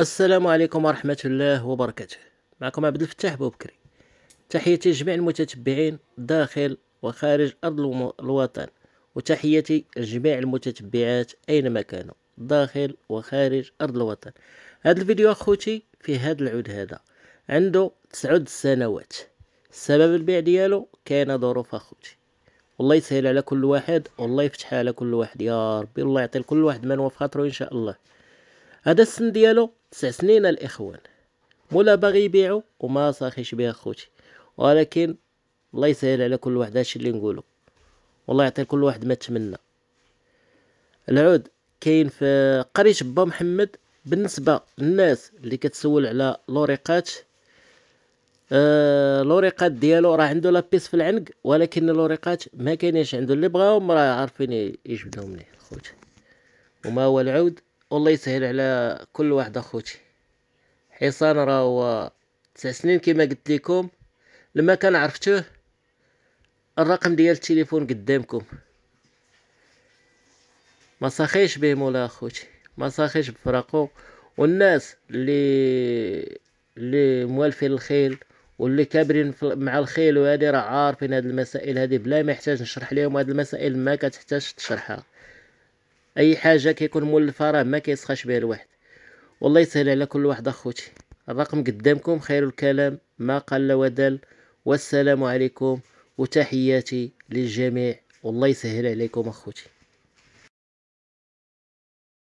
السلام عليكم ورحمة الله وبركاته معكم عبد الفتاح بوبكري تحياتي لجميع المتتبعين داخل وخارج أرض الوطن وتحياتي لجميع المتتبعات أينما كانوا داخل وخارج أرض الوطن هذا الفيديو أخوتي في هذا العود هذا عنده تسعود سنوات السبب البيع ديالو كان ظروف أخوتي والله يسهل على كل واحد والله يفتح على كل واحد يا ربي الله يعطي لكل واحد من نوى في خاطره إن شاء الله هذا السن ديالو تسع سنين الاخوان مولا باغي يبيعو وما صاخيش بها خوتي ولكن الله يسهل على كل واحد هادشي اللي نقولو والله يعطي كل واحد ما تمنى العود كاين في قريه با محمد بالنسبه للناس اللي كتسول على لوريقات آه لوريقات ديالو راه عنده لابيس في العنق ولكن لوريقات ما كاينينش عنده اللي بغاهم راه عارفين يجبدهم ليه خوتي وما هو العود والله يسهل على كل واحد اخوتي حصان راهو تسع سنين كيما قلت ليكم لما كان عرفتوه الرقم ديال التليفون قدامكم ما صاخيش به مولا اخوتي ما صاخيش بفرقو والناس اللي اللي موالفين الخيل واللي كابرين مع الخيل وهذه راه عارفين هاد المسائل هادي بلا ما يحتاج نشرح لهم هاد المسائل ما كتحتاج تشرحها اي حاجه كيكون مولفه راه ما كيسخاش بها الواحد والله يسهل على كل واحد اخوتي الرقم قدامكم خير الكلام ما قل ودل والسلام عليكم وتحياتي للجميع والله يسهل عليكم اخوتي